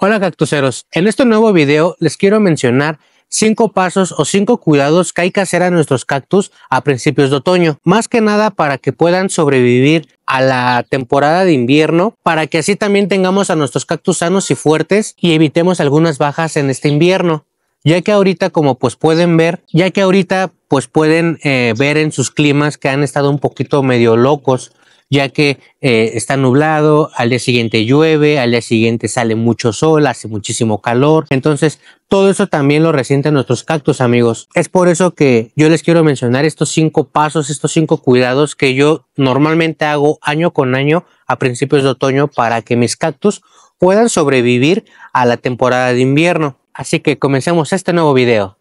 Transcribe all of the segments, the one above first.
Hola cactuseros. en este nuevo video les quiero mencionar 5 pasos o 5 cuidados que hay que hacer a nuestros cactus a principios de otoño, más que nada para que puedan sobrevivir a la temporada de invierno, para que así también tengamos a nuestros cactus sanos y fuertes y evitemos algunas bajas en este invierno ya que ahorita como pues pueden ver, ya que ahorita pues pueden eh, ver en sus climas que han estado un poquito medio locos ya que eh, está nublado, al día siguiente llueve, al día siguiente sale mucho sol, hace muchísimo calor. Entonces, todo eso también lo resienten nuestros cactus, amigos. Es por eso que yo les quiero mencionar estos cinco pasos, estos cinco cuidados que yo normalmente hago año con año a principios de otoño para que mis cactus puedan sobrevivir a la temporada de invierno. Así que comencemos este nuevo video.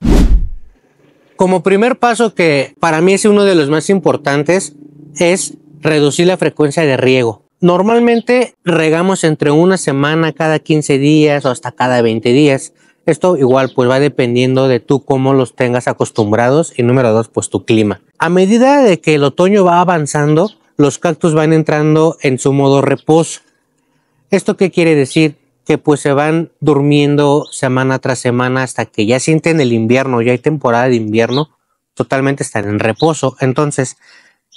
Como primer paso que para mí es uno de los más importantes es reducir la frecuencia de riego. Normalmente regamos entre una semana cada 15 días o hasta cada 20 días. Esto igual pues va dependiendo de tú cómo los tengas acostumbrados y número dos pues tu clima. A medida de que el otoño va avanzando, los cactus van entrando en su modo reposo. ¿Esto qué quiere decir? Que pues se van durmiendo semana tras semana hasta que ya sienten el invierno, ya hay temporada de invierno, totalmente están en reposo. Entonces,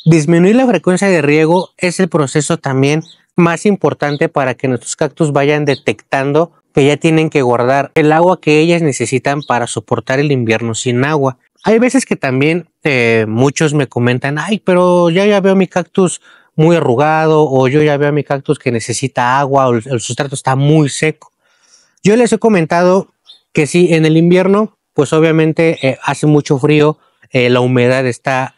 Disminuir la frecuencia de riego es el proceso también más importante para que nuestros cactus vayan detectando que ya tienen que guardar el agua que ellas necesitan para soportar el invierno sin agua. Hay veces que también eh, muchos me comentan, ay, pero ya, ya veo mi cactus muy arrugado o yo ya veo mi cactus que necesita agua o el, sustrato está muy seco. Yo les he comentado que sí, en el invierno, pues obviamente eh, hace mucho frío, eh, la humedad está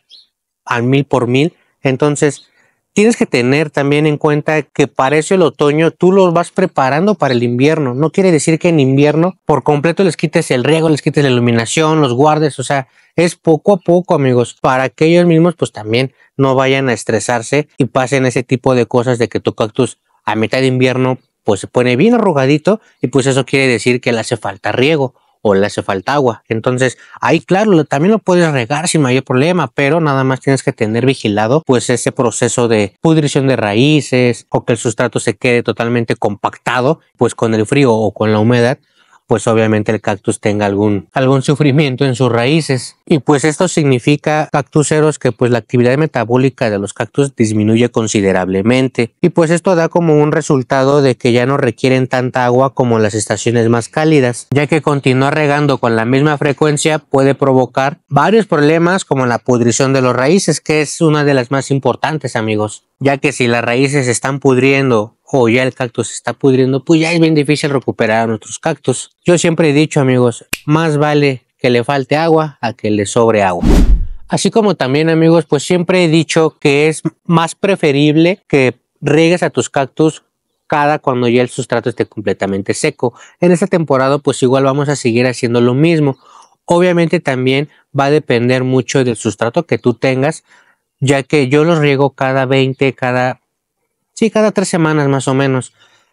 al mil por mil. Entonces, tienes que tener también en cuenta que eso el otoño, tú los vas preparando para el invierno. No quiere decir que en invierno por completo les quites el riego, les quites la iluminación, los guardes, o sea, es poco a poco, amigos, para que ellos mismos pues también no vayan a estresarse y pasen ese tipo de cosas de que tu cactus a mitad de invierno pues se pone bien arrugadito y pues eso quiere decir que le hace falta riego o le hace falta agua. Entonces, ahí claro, también lo puedes regar sin mayor problema, pero nada más tienes que tener vigilado pues ese proceso de pudrición de raíces o que el sustrato se quede totalmente compactado pues con el frío o con la humedad pues obviamente el cactus tenga algún, algún sufrimiento en sus raíces. Y pues esto significa cactuseros que pues la actividad metabólica de los cactus disminuye considerablemente. Y pues esto da como un resultado de que ya no requieren tanta agua como las estaciones más cálidas, ya que continuar regando con la misma frecuencia puede provocar varios problemas como la pudrición de los raíces, que es una de las más importantes amigos, ya que si las raíces están pudriendo o ya el cactus está pudriendo, pues ya es bien difícil recuperar a nuestros cactus. Yo siempre he dicho amigos, más vale que le falte agua a que le sobre agua. Así como también amigos, pues siempre he dicho que es más preferible que riegues a tus cactus cada cuando ya el sustrato esté completamente seco. En esta temporada pues igual vamos a seguir haciendo lo mismo. Obviamente también va a depender mucho del sustrato que tú tengas, ya que yo los riego cada 20, cada cada tres semanas más o menos.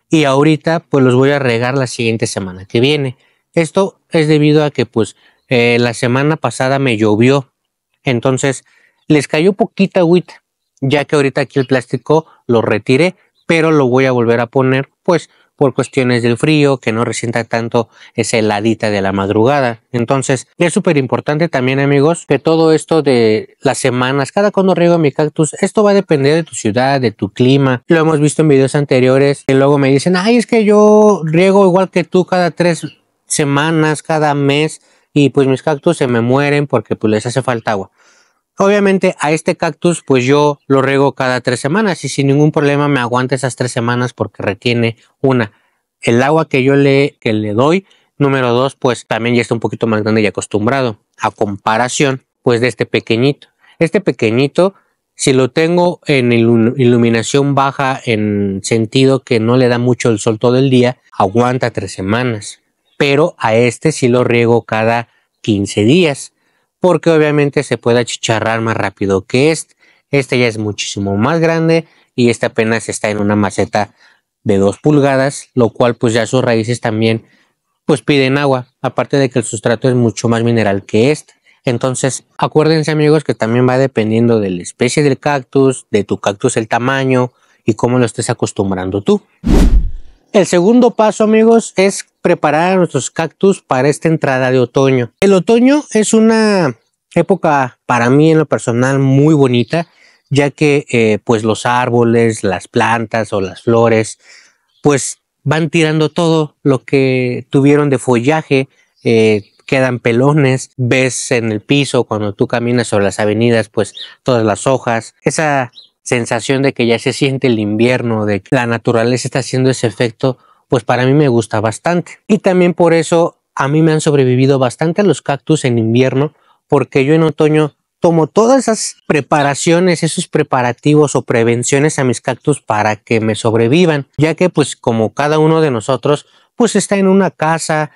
Y ahorita pues los voy a regar la siguiente semana que viene. Esto es debido a que pues eh, la semana pasada me llovió. Entonces les cayó poquita agüita. Ya que ahorita aquí el plástico lo retiré, pero lo voy a volver a poner pues por cuestiones del frío, que no resienta tanto esa heladita de la madrugada. Entonces, es súper importante también, amigos, que todo esto de las semanas, cada cuando riego mi cactus, esto va a depender de tu ciudad, de tu clima. Lo hemos visto en videos anteriores que luego me dicen, ay, es que yo riego igual que tú cada tres semanas, cada mes, y pues mis cactus se me mueren porque pues les hace falta agua. Obviamente a este cactus pues yo lo riego cada tres semanas y sin ningún problema me aguanta esas tres semanas porque retiene una. El agua que yo le, que le doy, número dos, pues también ya está un poquito más grande y acostumbrado a comparación pues de este pequeñito. Este pequeñito si lo tengo en iluminación baja en sentido que no le da mucho el sol todo el día, aguanta tres semanas. Pero a este sí lo riego cada 15 días porque obviamente se puede achicharrar más rápido que este. Este ya es muchísimo más grande y este apenas está en una maceta de 2 pulgadas, lo cual pues ya sus raíces también pues piden agua, aparte de que el sustrato es mucho más mineral que este. Entonces, acuérdense amigos que también va dependiendo de la especie del cactus, de tu cactus el tamaño y cómo lo estés acostumbrando tú. El segundo paso, amigos, es preparar nuestros cactus para esta entrada de otoño. El otoño es una época para mí en lo personal muy bonita, ya que eh, pues los árboles, las plantas o las flores, pues van tirando todo lo que tuvieron de follaje, eh, quedan pelones, ves en el piso cuando tú caminas sobre las avenidas, pues todas las hojas, esa sensación de que ya se siente el invierno, de que la naturaleza está haciendo ese efecto, pues para mí me gusta bastante. Y también por eso a mí me han sobrevivido bastante los cactus en invierno, porque yo en otoño tomo todas esas preparaciones, esos preparativos o prevenciones a mis cactus para que me sobrevivan, ya que pues como cada uno de nosotros pues está en una casa,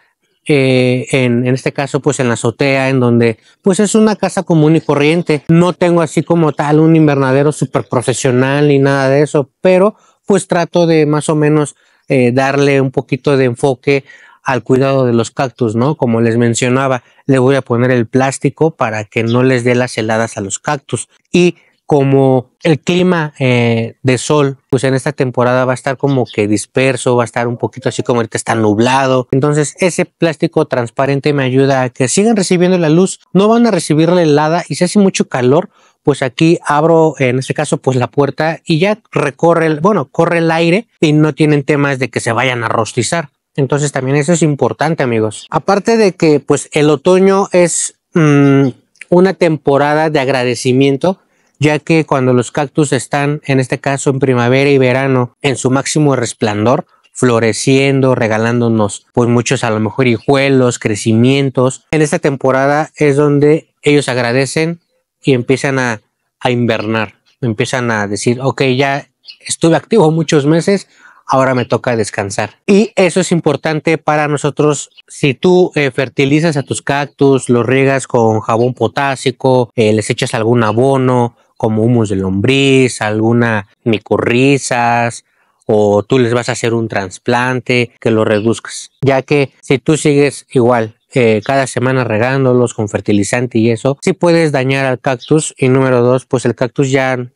eh, en, este caso pues en la azotea, en donde pues es una casa común y corriente. No tengo así como tal un invernadero súper profesional ni nada de eso, pero pues trato de más o menos eh, darle un poquito de enfoque al cuidado de los cactus, ¿no? Como les mencionaba, le voy a poner el plástico para que no les dé las heladas a los cactus y como el clima eh, de sol, pues en esta temporada va a estar como que disperso, va a estar un poquito así como que está nublado. Entonces ese plástico transparente me ayuda a que sigan recibiendo la luz, no van a recibir la helada y si hace mucho calor, pues aquí abro en este caso pues la puerta y ya recorre, el, bueno, corre el aire y no tienen temas de que se vayan a rostizar. Entonces también eso es importante amigos. Aparte de que pues el otoño es mm, una temporada de agradecimiento, ya que cuando los cactus están, en este caso en primavera y verano, en su máximo resplandor, floreciendo, regalándonos pues muchos a lo mejor hijuelos, crecimientos. En esta temporada es donde ellos agradecen y empiezan a, invernar, empiezan a decir, ok, ya estuve activo muchos meses, ahora me toca descansar. Y eso es importante para nosotros. Si tú eh, fertilizas a tus cactus, los riegas con jabón potásico, eh, les echas algún abono, como humus de lombriz, alguna micorrizas, o tú les vas a hacer un trasplante que lo reduzcas, ya que si tú sigues igual eh, cada semana regándolos con fertilizante y eso, sí puedes dañar al cactus y número dos, pues el cactus ya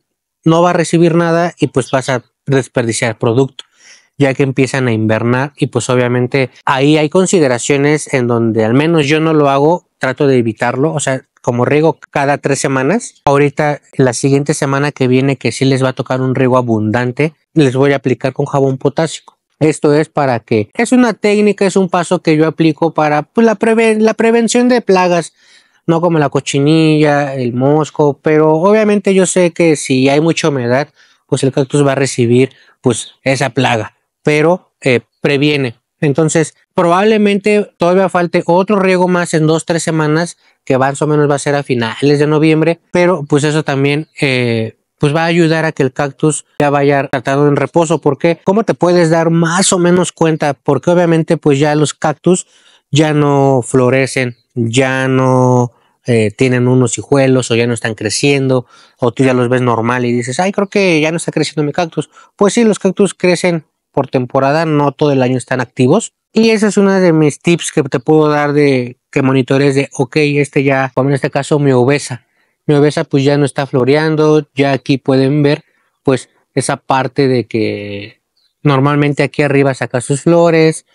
no va a recibir nada y pues vas a desperdiciar producto ya que empiezan a invernar y pues obviamente ahí hay consideraciones en donde al menos yo no lo hago, trato de evitarlo, o sea, como riego cada tres semanas. Ahorita, la siguiente semana que viene, que sí les va a tocar un riego abundante, les voy a aplicar con jabón potásico. Esto es para que es una técnica, es un paso que yo aplico para pues, la, la prevención de plagas, no como la cochinilla, el mosco, pero obviamente yo sé que si hay mucha humedad, pues el cactus va a recibir pues esa plaga, pero eh, previene. Entonces, probablemente todavía falte otro riego más en dos, tres semanas que más o menos va a ser a finales de noviembre, pero pues eso también eh, pues va a ayudar a que el cactus ya vaya tratado en reposo, porque cómo te puedes dar más o menos cuenta, porque obviamente pues ya los cactus ya no florecen, ya no eh, tienen unos hijuelos o ya no están creciendo, o tú ya los ves normal y dices, ay, creo que ya no está creciendo mi cactus. Pues sí, los cactus crecen por temporada, no todo el año están activos. Y esa es una de mis tips que te puedo dar de monitores de, ok, este ya, como en este caso, mi obesa. Mi obesa pues ya no está floreando, ya aquí pueden ver pues esa parte de que normalmente aquí arriba saca sus flores,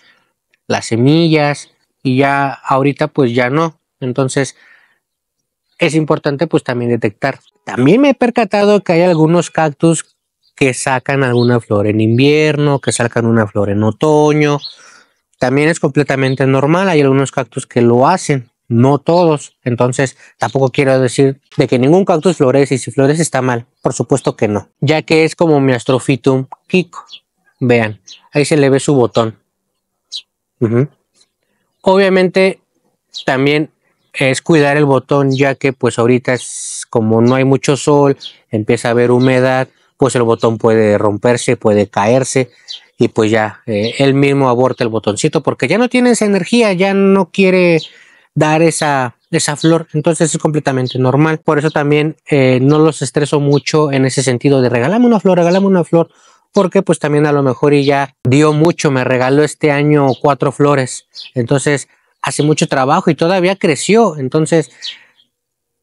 las semillas y ya ahorita pues ya no. Entonces es importante pues también detectar. También me he percatado que hay algunos cactus que sacan alguna flor en invierno, que sacan una flor en otoño, también es completamente normal, hay algunos cactus que lo hacen, no todos. Entonces, tampoco quiero decir de que ningún cactus florece y si florece está mal. Por supuesto que no, ya que es como mi astrofitum Kiko. Vean, ahí se le ve su botón. Obviamente, también es cuidar el botón, ya que pues ahorita es como no hay mucho sol, empieza a haber humedad, pues el botón puede romperse, puede caerse y pues ya eh, él mismo aborta el botoncito porque ya no tiene esa energía, ya no quiere dar esa, esa flor, entonces es completamente normal. Por eso también eh, no los estreso mucho en ese sentido de regalame una flor, regalame una flor, porque pues también a lo mejor y ya dio mucho, me regaló este año cuatro flores, entonces hace mucho trabajo y todavía creció, entonces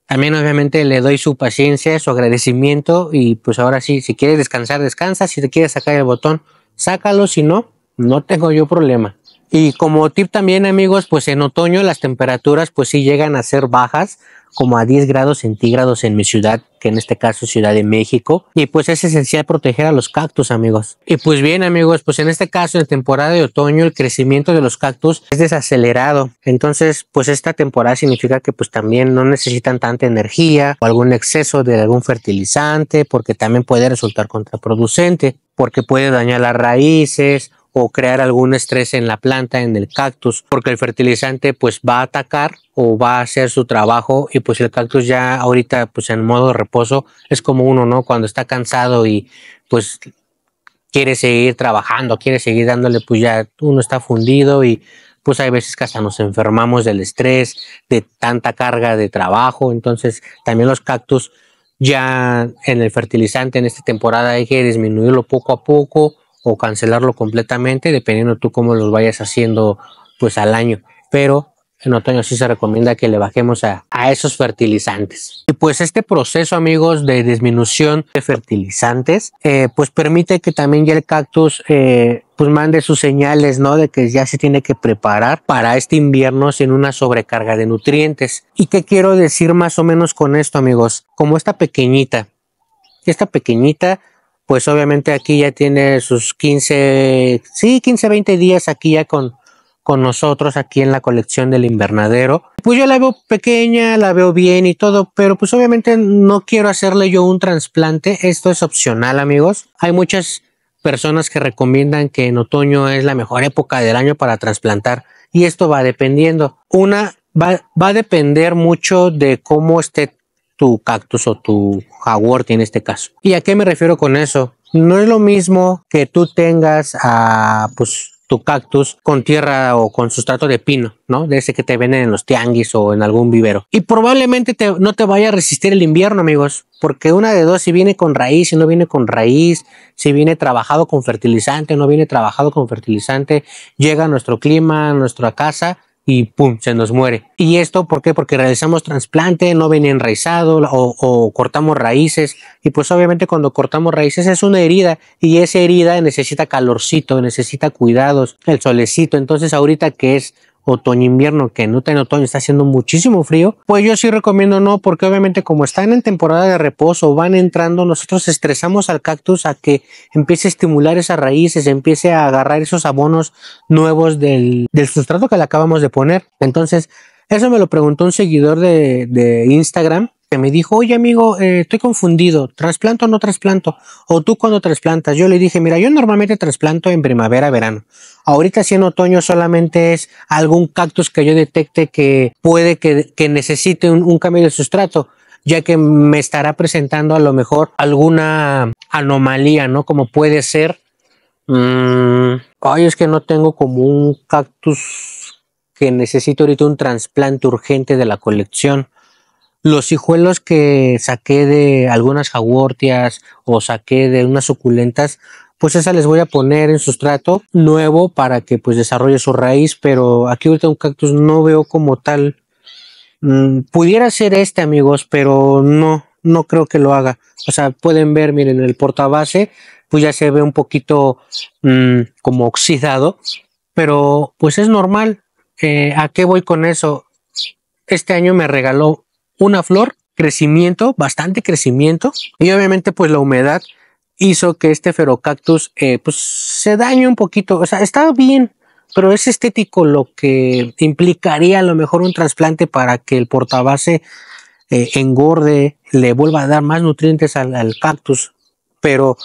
también obviamente le doy su paciencia, su agradecimiento y pues ahora sí, si quieres descansar, descansa, si te quieres sacar el botón, sácalo si no, no tengo yo problema. Y como tip también amigos, pues en otoño las temperaturas pues sí llegan a ser bajas, como a 10 grados centígrados en mi ciudad, que en este caso es Ciudad de México. Y pues es esencial proteger a los cactus, amigos. Y pues bien, amigos, pues en este caso, en temporada de otoño, el crecimiento de los cactus es desacelerado. Entonces, pues esta temporada significa que pues también no necesitan tanta energía o algún exceso de algún fertilizante, porque también puede resultar contraproducente porque puede dañar las raíces o crear algún estrés en la planta, en el cactus, porque el fertilizante pues va a atacar o va a hacer su trabajo y pues el cactus ya ahorita pues en modo de reposo es como uno, ¿no? Cuando está cansado y pues quiere seguir trabajando, quiere seguir dándole, pues ya uno está fundido y pues hay veces que hasta nos enfermamos del estrés, de tanta carga de trabajo, entonces también los cactus ya en el fertilizante en esta temporada hay que disminuirlo poco a poco o cancelarlo completamente, dependiendo tú cómo los vayas haciendo pues al año. Pero en otoño sí se recomienda que le bajemos a, esos fertilizantes. Y pues este proceso, amigos, de disminución de fertilizantes, eh, pues permite que también ya el cactus eh, pues mande sus señales, ¿no? De que ya se tiene que preparar para este invierno sin una sobrecarga de nutrientes. ¿Y qué quiero decir más o menos con esto, amigos? Como esta pequeñita, esta pequeñita pues obviamente aquí ya tiene sus 15, sí, 15, 20 días aquí ya con, con nosotros aquí en la colección del invernadero. Pues yo la veo pequeña, la veo bien y todo, pero pues obviamente no quiero hacerle yo un trasplante. Esto es opcional, amigos. Hay muchas personas que recomiendan que en otoño es la mejor época del año para trasplantar y esto va dependiendo. Una va, va a depender mucho de cómo esté tu cactus o tu jaguar. en este caso. ¿Y a qué me refiero con eso? No es lo mismo que tú tengas a pues tu cactus con tierra o con sustrato de pino, ¿no? De ese que te venden en los tianguis o en algún vivero. Y probablemente no te vaya a resistir el invierno, amigos, porque una de dos, si viene con raíz, si no viene con raíz, si viene trabajado con fertilizante, no viene trabajado con fertilizante, llega a nuestro clima, a nuestra casa, y pum, se nos muere. ¿Y esto por qué? Porque realizamos trasplante, no ven enraizado o, o, cortamos raíces. Y pues obviamente cuando cortamos raíces es una herida y esa herida necesita calorcito, necesita cuidados, el solecito. Entonces ahorita que es otoño-invierno, que está en otoño está haciendo muchísimo frío, pues yo sí recomiendo no, porque obviamente como están en temporada de reposo, van entrando, nosotros estresamos al cactus a que empiece a estimular esas raíces, empiece a agarrar esos abonos nuevos del, sustrato que le acabamos de poner. Entonces, eso me lo preguntó un seguidor de, de Instagram que me dijo, oye amigo, eh, estoy confundido, ¿trasplanto o no trasplanto? O tú cuando trasplantas. Yo le dije, mira, yo normalmente trasplanto en primavera, verano. Ahorita si en otoño solamente es algún cactus que yo detecte que puede que, necesite un, cambio de sustrato ya que me estará presentando a lo mejor alguna anomalía, ¿no? Como puede ser, mmm, ay, es que no tengo como un cactus que necesito ahorita un trasplante urgente de la colección los hijuelos que saqué de algunas jaguartias o saqué de unas suculentas, pues esa les voy a poner en sustrato nuevo para que pues desarrolle su raíz, pero aquí ahorita un cactus no veo como tal. Mm, pudiera ser este amigos, pero no, no creo que lo haga. O sea, pueden ver, miren, el portabase pues ya se ve un poquito mm, como oxidado, pero pues es normal. Eh, ¿A qué voy con eso? Este año me regaló una flor, crecimiento, bastante crecimiento y obviamente pues la humedad hizo que este ferrocactus eh, pues se dañe un poquito, o sea, está bien, pero es estético lo que implicaría a lo mejor un trasplante para que el portabase eh, engorde, le vuelva a dar más nutrientes al, cactus, pero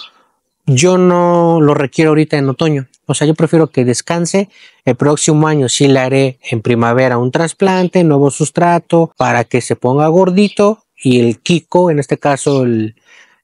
yo no lo requiero ahorita en otoño. O sea, yo prefiero que descanse. El próximo año sí le haré en primavera un trasplante, nuevo sustrato, para que se ponga gordito y el Kiko, en este caso el,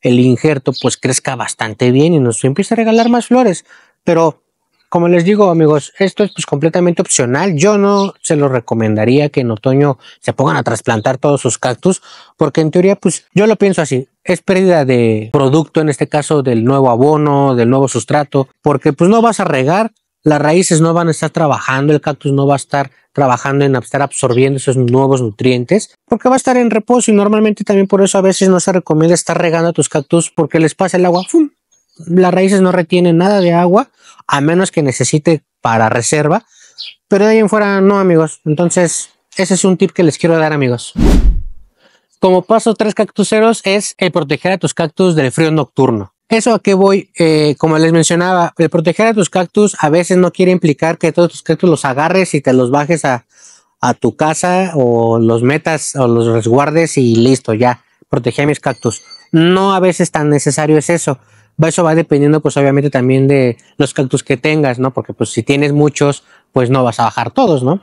el injerto, pues crezca bastante bien y nos empiece a regalar más flores. Pero como les digo, amigos, esto es pues completamente opcional. Yo no se lo recomendaría que en otoño se pongan a trasplantar todos sus cactus, porque en teoría, pues yo lo pienso así es pérdida de producto, en este caso del nuevo abono, del nuevo sustrato, porque pues no vas a regar, las raíces no van a estar trabajando, el cactus no va a estar trabajando en estar absorbiendo esos nuevos nutrientes, porque va a estar en reposo y normalmente también por eso a veces no se recomienda estar regando a tus cactus porque les pasa el agua. ¡Fum! Las raíces no retienen nada de agua, a menos que necesite para reserva, pero de ahí en fuera no amigos. Entonces, ese es un tip que les quiero dar amigos. Como paso tres cactuseros es el proteger a tus cactus del frío nocturno. Eso a qué voy, eh, como les mencionaba, el proteger a tus cactus a veces no quiere implicar que todos tus cactus los agarres y te los bajes a, tu casa o los metas o los resguardes y listo, ya, protegí a mis cactus. No a veces tan necesario es eso. Eso va dependiendo pues obviamente también de los cactus que tengas, ¿no? Porque pues si tienes muchos, pues no vas a bajar todos, ¿no?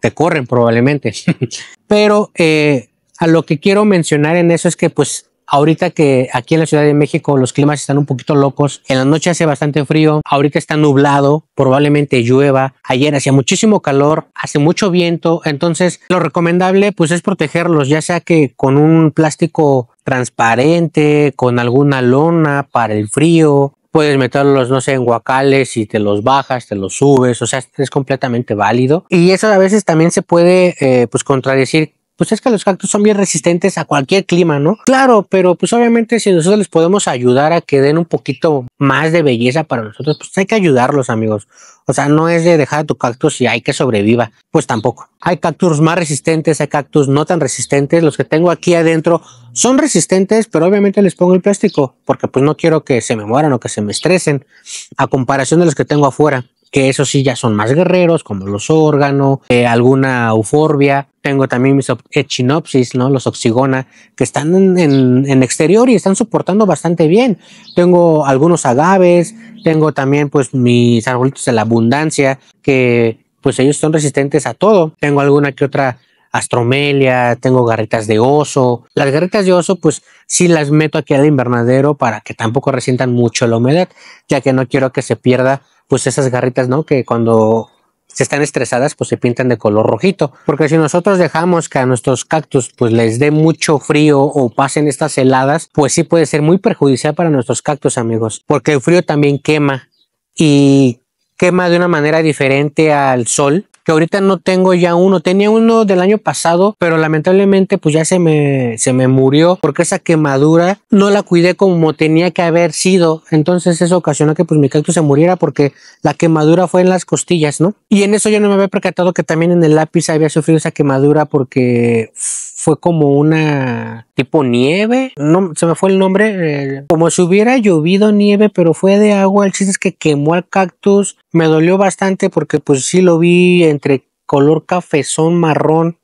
Te corren probablemente. Pero eh, a lo que quiero mencionar en eso es que pues ahorita que aquí en la Ciudad de México los climas están un poquito locos, en la noche hace bastante frío, ahorita está nublado, probablemente llueva, ayer hacía muchísimo calor, hace mucho viento, entonces lo recomendable pues es protegerlos, ya sea que con un plástico transparente, con alguna lona para el frío, puedes meterlos, no sé, en guacales y te los bajas, te los subes, o sea, es completamente válido. Y eso a veces también se puede, eh, pues, contradecir pues es que los cactus son bien resistentes a cualquier clima, ¿no? Claro, pero pues obviamente si nosotros les podemos ayudar a que den un poquito más de belleza para nosotros, pues hay que ayudarlos, amigos. O sea, no es de dejar a tu cactus y hay que sobreviva, pues tampoco. Hay cactus más resistentes, hay cactus no tan resistentes. Los que tengo aquí adentro son resistentes, pero obviamente les pongo el plástico porque pues no quiero que se me mueran o que se me estresen a comparación de los que tengo afuera que eso sí ya son más guerreros, como los órganos, eh, alguna euforbia. Tengo también mis echinopsis, eh, ¿no? Los oxigona, que están en, exterior y están soportando bastante bien. Tengo algunos agaves, tengo también pues mis arbolitos de la abundancia, que pues ellos son resistentes a todo. Tengo alguna que otra astromelia, tengo garritas de oso. Las garritas de oso, pues sí las meto aquí al invernadero para que tampoco resientan mucho la humedad, ya que no quiero que se pierda pues esas garritas, ¿no? Que cuando se están estresadas, pues se pintan de color rojito. Porque si nosotros dejamos que a nuestros cactus pues les dé mucho frío o pasen estas heladas, pues sí puede ser muy perjudicial para nuestros cactus, amigos. Porque el frío también quema y quema de una manera diferente al sol que ahorita no tengo ya uno. Tenía uno del año pasado, pero lamentablemente pues ya se me, se me murió porque esa quemadura no la cuidé como tenía que haber sido. Entonces eso ocasionó que pues mi cactus se muriera porque la quemadura fue en las costillas, ¿no? Y en eso yo no me había percatado que también en el lápiz había sufrido esa quemadura porque fue como una tipo nieve, no se me fue el nombre, eh, como si hubiera llovido nieve, pero fue de agua. El chiste es que quemó al cactus, me dolió bastante porque pues sí lo vi entre color cafezón marrón,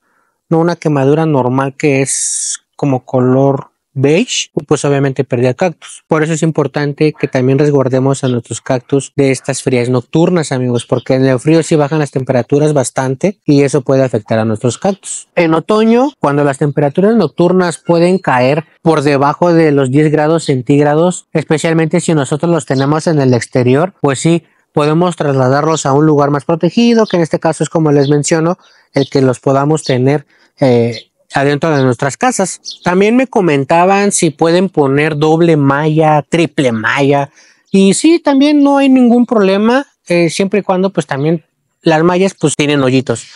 no una quemadura normal que es como color beige, pues obviamente perdía cactus. Por eso es importante que también resguardemos a nuestros cactus de estas frías nocturnas, amigos, porque en el frío sí bajan las temperaturas bastante y eso puede afectar a nuestros cactus. En otoño, cuando las temperaturas nocturnas pueden caer por debajo de los 10 grados centígrados, especialmente si nosotros los tenemos en el exterior, pues sí, podemos trasladarlos a un lugar más protegido, que en este caso es como les menciono, el que los podamos tener eh, adentro de nuestras casas. También me comentaban si pueden poner doble malla, triple malla. Y sí, también no hay ningún problema, eh, siempre y cuando pues también las mallas pues tienen hoyitos.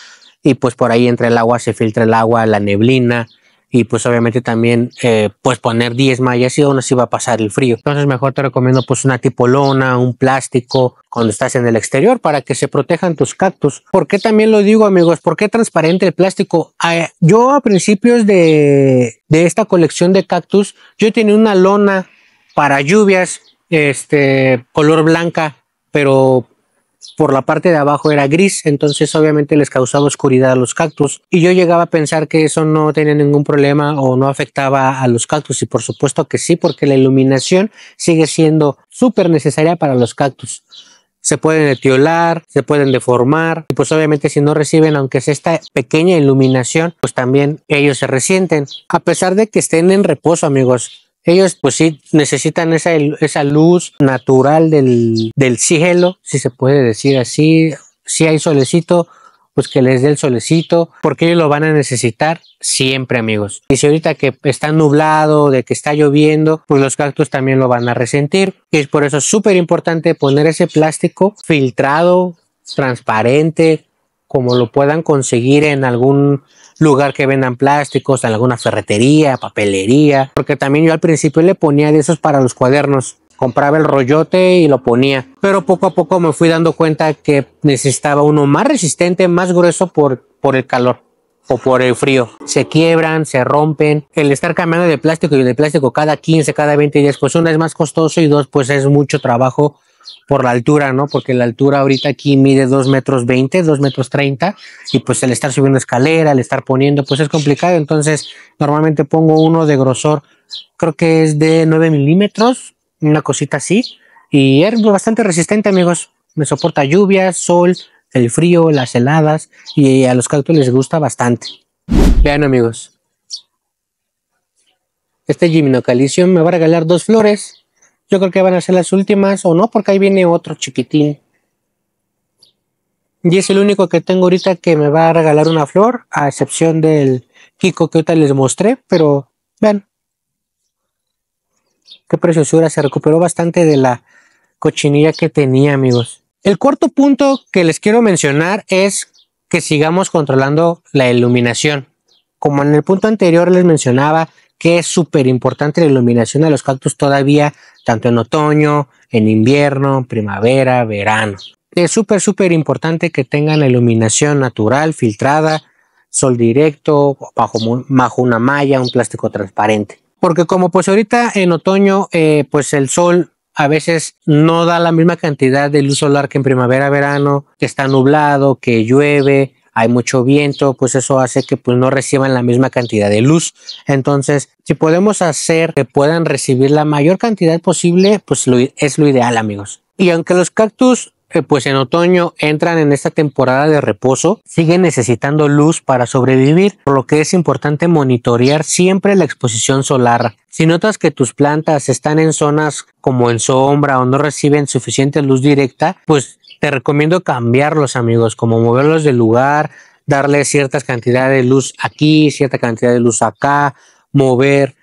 Y pues por ahí entre el agua, se filtra el agua, la neblina, y pues obviamente también eh, pues poner diez mallas y aún así va a pasar el frío. Entonces mejor te recomiendo pues una tipo lona, un plástico cuando estás en el exterior para que se protejan tus cactus. ¿Por qué también lo digo amigos? ¿Por qué transparente el plástico? Ah, yo a principios de, de esta colección de cactus yo tenía una lona para lluvias este color blanca pero por la parte de abajo era gris, entonces obviamente les causaba oscuridad a los cactus. Y yo llegaba a pensar que eso no tenía ningún problema o no afectaba a los cactus. Y por supuesto que sí, porque la iluminación sigue siendo súper necesaria para los cactus se pueden etiolar, se pueden deformar y pues obviamente si no reciben aunque sea esta pequeña iluminación, pues también ellos se resienten. A pesar de que estén en reposo, amigos, ellos pues sí necesitan esa, esa luz natural del, del cielo, si se puede decir así. Si hay solecito, pues que les dé el solecito, porque ellos lo van a necesitar siempre, amigos. Y si ahorita que está nublado, de que está lloviendo, pues los cactus también lo van a resentir. Y es por eso súper importante poner ese plástico filtrado, transparente, como lo puedan conseguir en algún lugar que vendan plásticos, en alguna ferretería, papelería, porque también yo al principio le ponía de esos para los cuadernos. Compraba el rollote y lo ponía, pero poco a poco me fui dando cuenta que necesitaba uno más resistente, más grueso por, por el calor o por el frío. Se quiebran, se rompen. El estar cambiando de plástico y de plástico cada 15, cada 20 días, pues una es más costoso y dos, pues es mucho trabajo por la altura, ¿no? Porque la altura ahorita aquí mide 2 metros 20, 2 metros 30, y pues el estar subiendo escalera, el estar poniendo, pues es complicado. Entonces, normalmente pongo uno de grosor, creo que es de 9 milímetros, una cosita así, y es bastante resistente, amigos. Me soporta lluvia, sol, el frío, las heladas, y a los cactus les gusta bastante. Vean, amigos. Este Gymnocalicium me va a regalar dos flores yo creo que van a ser las últimas o no, porque ahí viene otro chiquitín. Y es el único que tengo ahorita que me va a regalar una flor, a excepción del Kiko que ahorita les mostré, pero vean. Qué preciosura, se recuperó bastante de la cochinilla que tenía, amigos. El cuarto punto que les quiero mencionar es que sigamos controlando la iluminación. Como en el punto anterior les mencionaba, que es súper importante la iluminación de los cactus todavía, tanto en otoño, en invierno, primavera, verano. Es súper, súper importante que tengan la iluminación natural, filtrada, sol directo, bajo, bajo, una malla, un plástico transparente. Porque como pues ahorita en otoño, eh, pues el sol a veces no da la misma cantidad de luz solar que en primavera, verano, que está nublado, que llueve, hay mucho viento, pues eso hace que pues, no reciban la misma cantidad de luz. Entonces, si podemos hacer que puedan recibir la mayor cantidad posible, pues es lo ideal, amigos. Y aunque los cactus eh, pues en otoño entran en esta temporada de reposo, siguen necesitando luz para sobrevivir, por lo que es importante monitorear siempre la exposición solar. Si notas que tus plantas están en zonas como en sombra o no reciben suficiente luz directa, pues te recomiendo cambiarlos, amigos, como moverlos del lugar, darle ciertas cantidades de luz aquí, cierta cantidad de luz acá, mover.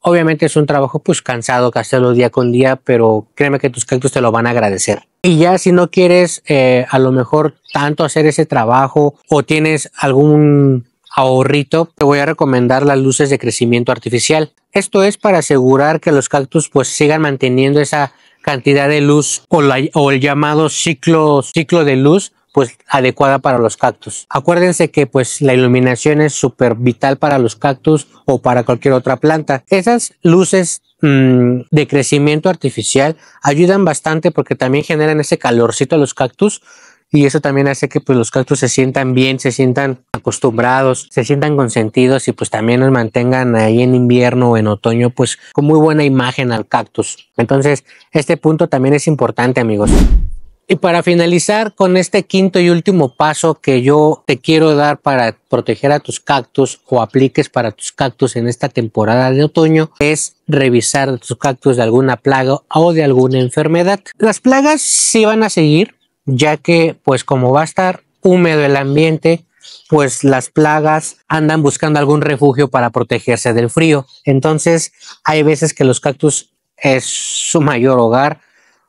Obviamente es un trabajo pues cansado que hacerlo día con día, pero créeme que tus cactus te lo van a agradecer. Y ya si no quieres eh, a lo mejor tanto hacer ese trabajo o tienes algún ahorrito, te voy a recomendar las luces de crecimiento artificial. Esto es para asegurar que los cactus pues sigan manteniendo esa cantidad de luz o, el llamado ciclo, ciclo de luz pues adecuada para los cactus. Acuérdense que pues la iluminación es súper vital para los cactus o para cualquier otra planta. Esas luces mm, de crecimiento artificial ayudan bastante porque también generan ese calorcito a los cactus y eso también hace que pues los cactus se sientan bien, se sientan acostumbrados, se sientan consentidos y pues también nos mantengan ahí en invierno o en otoño pues con muy buena imagen al cactus. Entonces este punto también es importante amigos. Y para finalizar con este quinto y último paso que yo te quiero dar para proteger a tus cactus o apliques para tus cactus en esta temporada de otoño es revisar tus cactus de alguna plaga o de alguna enfermedad. Las plagas sí van a seguir, ya que pues como va a estar húmedo el ambiente, pues las plagas andan buscando algún refugio para protegerse del frío. Entonces hay veces que los cactus es su mayor hogar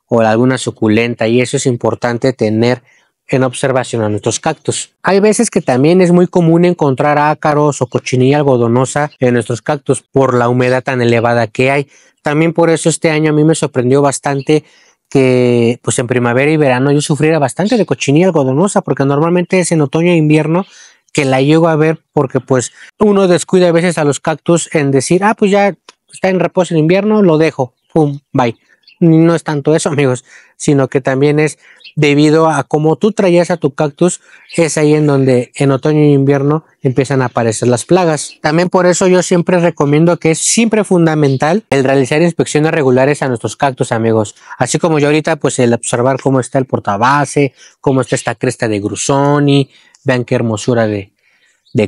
o alguna suculenta y eso es importante tener en observación a nuestros cactus. Hay veces que también es muy común encontrar ácaros o cochinilla algodonosa en nuestros cactus por la humedad tan elevada que hay. También por eso este año a mí me sorprendió bastante que pues en primavera y verano yo sufriera bastante de cochinilla algodonosa, porque normalmente es en otoño e invierno que la llego a ver porque pues uno descuida a veces a los cactus en decir, ah, pues ya está en reposo en invierno, lo dejo, pum, bye. No es tanto eso, amigos, sino que también es debido a cómo tú traías a tu cactus, es ahí en donde en otoño y invierno empiezan a aparecer las plagas. También por eso yo siempre recomiendo que es siempre fundamental el realizar inspecciones regulares a nuestros cactus, amigos. Así como yo ahorita, pues el observar cómo está el portabase, cómo está esta cresta de grusoni, vean qué hermosura de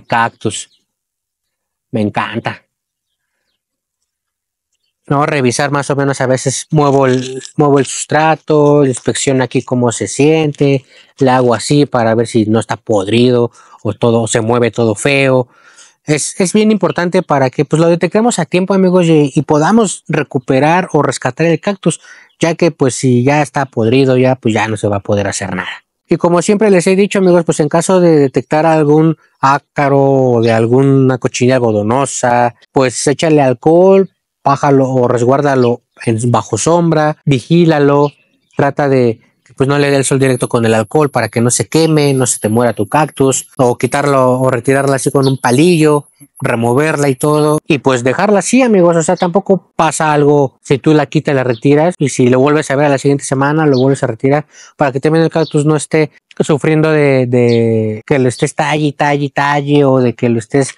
cactus. Me encanta. ¿no? Revisar más o menos, a veces muevo el, muevo el sustrato, inspecciono aquí cómo se siente, le hago así para ver si no está podrido o todo se mueve todo feo. Es, bien importante para que pues, lo detectemos a tiempo, amigos, y, podamos recuperar o rescatar el cactus, ya que pues si ya está podrido, ya pues ya no se va a poder hacer nada. Y como siempre les he dicho, amigos, pues en caso de detectar algún ácaro o de alguna cochinilla godonosa, pues échale alcohol, pájalo o resguárdalo en, bajo sombra, vigílalo, trata de que pues no le dé el sol directo con el alcohol para que no se queme, no se te muera tu cactus, o quitarlo o retirarla así con un palillo, removerla y todo, y pues dejarla así amigos, o sea, tampoco pasa algo si tú la quitas y la retiras, y si lo vuelves a ver a la siguiente semana, lo vuelves a retirar, para que también el cactus no esté sufriendo de, que lo estés talle, talle, talle, o de que lo estés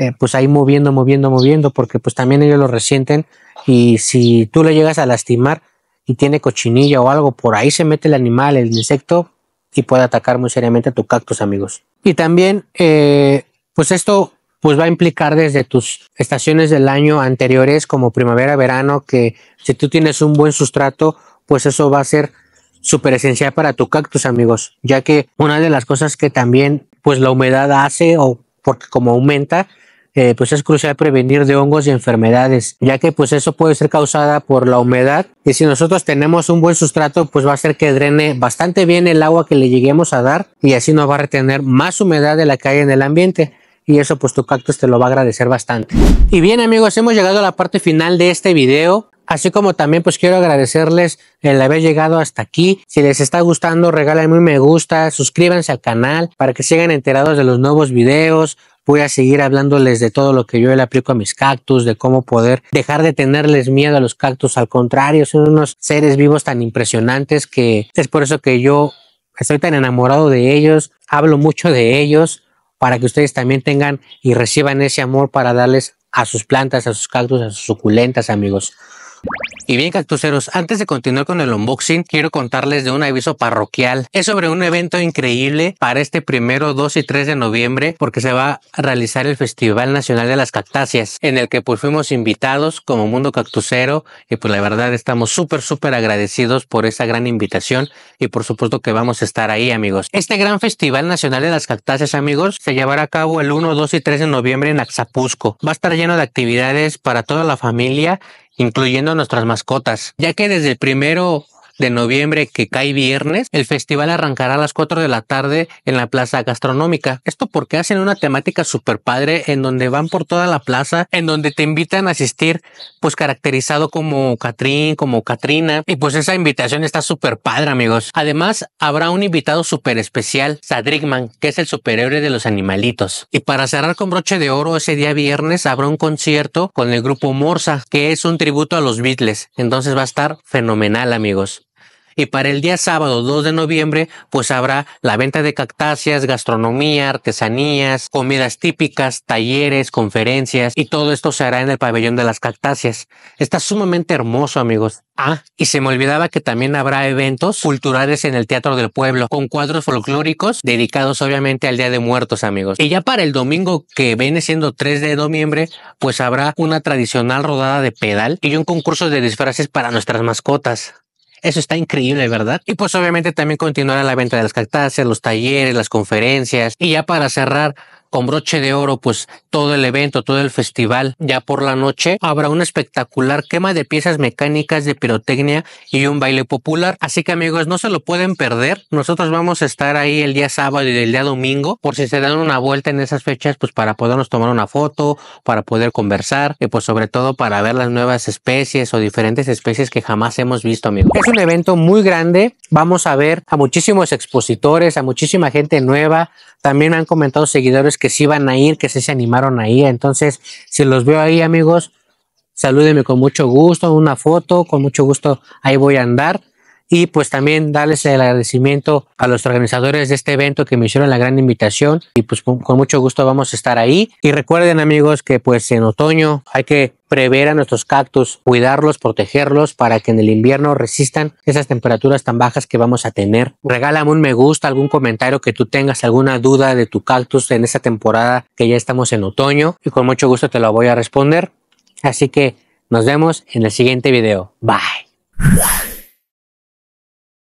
eh, pues ahí moviendo, moviendo, moviendo, porque pues también ellos lo resienten y si tú le llegas a lastimar y tiene cochinilla o algo, por ahí se mete el animal, el insecto y puede atacar muy seriamente a tu cactus, amigos. Y también, eh, pues esto pues va a implicar desde tus estaciones del año anteriores como primavera, verano, que si tú tienes un buen sustrato, pues eso va a ser súper esencial para tu cactus, amigos, ya que una de las cosas que también pues la humedad hace o porque como aumenta, eh, pues es crucial prevenir de hongos y enfermedades, ya que pues eso puede ser causada por la humedad y si nosotros tenemos un buen sustrato pues va a ser que drene bastante bien el agua que le lleguemos a dar y así nos va a retener más humedad de la que hay en el ambiente y eso pues tu cactus te lo va a agradecer bastante. Y bien amigos, hemos llegado a la parte final de este video. Así como también pues quiero agradecerles el haber llegado hasta aquí. Si les está gustando, regálenme un me gusta, suscríbanse al canal para que sigan enterados de los nuevos videos, Voy a seguir hablándoles de todo lo que yo le aplico a mis cactus, de cómo poder dejar de tenerles miedo a los cactus. Al contrario, son unos seres vivos tan impresionantes que es por eso que yo estoy tan enamorado de ellos, hablo mucho de ellos para que ustedes también tengan y reciban ese amor para darles a sus plantas, a sus cactus, a sus suculentas, amigos. Y bien, cactuceros, antes de continuar con el unboxing, quiero contarles de un aviso parroquial. Es sobre un evento increíble para este primero, 2 y 3 de noviembre, porque se va a realizar el Festival Nacional de las Cactáceas, en el que pues fuimos invitados como Mundo Cactucero, y pues la verdad estamos súper, súper agradecidos por esa gran invitación, y por supuesto que vamos a estar ahí, amigos. Este gran Festival Nacional de las Cactáceas, amigos, se llevará a cabo el 1, 2 y 3 de noviembre en Axapusco. Va a estar lleno de actividades para toda la familia incluyendo nuestras mascotas, ya que desde el primero de noviembre, que cae viernes, el festival arrancará a las 4 de la tarde en la Plaza Gastronómica. Esto porque hacen una temática super padre en donde van por toda la plaza, en donde te invitan a asistir, pues caracterizado como Catrín, como Catrina. Y pues esa invitación está súper padre, amigos. Además, habrá un invitado súper especial, Sadrigman, que es el superhéroe de los animalitos. Y para cerrar con broche de oro, ese día viernes habrá un concierto con el grupo Morsa, que es un tributo a los Beatles. Entonces va a estar fenomenal, amigos. Y para el día sábado 2 de noviembre, pues habrá la venta de cactáceas, gastronomía, artesanías, comidas típicas, talleres, conferencias y todo esto se hará en el pabellón de las cactáceas. Está sumamente hermoso, amigos. Ah, y se me olvidaba que también habrá eventos culturales en el Teatro del Pueblo con cuadros folclóricos dedicados obviamente al Día de Muertos, amigos. Y ya para el domingo que viene siendo 3 de noviembre, pues habrá una tradicional rodada de pedal y un concurso de disfraces para nuestras mascotas. Eso está increíble, ¿verdad? Y pues obviamente también continuará la venta de las cactáceas, los talleres, las conferencias. Y ya para cerrar, con broche de oro pues todo el evento, todo el festival. Ya por la noche habrá un espectacular quema de piezas mecánicas de pirotecnia y un baile popular. Así que amigos, no se lo pueden perder. Nosotros vamos a estar ahí el día sábado y el día domingo por si se dan una vuelta en esas fechas pues para podernos tomar una foto, para poder conversar y pues sobre todo para ver las nuevas especies o diferentes especies que jamás hemos visto, amigos. Es un evento muy grande. Vamos a ver a muchísimos expositores, a muchísima gente nueva, también me han comentado seguidores que sí van a ir, que se animaron ahí. Entonces, si los veo ahí, amigos, salúdenme con mucho gusto, una foto, con mucho gusto ahí voy a andar. Y pues también darles el agradecimiento a los organizadores de este evento que me hicieron la gran invitación. Y pues con mucho gusto vamos a estar ahí. Y recuerden amigos que pues en otoño hay que prever a nuestros cactus, cuidarlos, protegerlos para que en el invierno resistan esas temperaturas tan bajas que vamos a tener. Regálame un me gusta, algún comentario que tú tengas, alguna duda de tu cactus en esta temporada que ya estamos en otoño y con mucho gusto te lo voy a responder. Así que nos vemos en el siguiente video. Bye.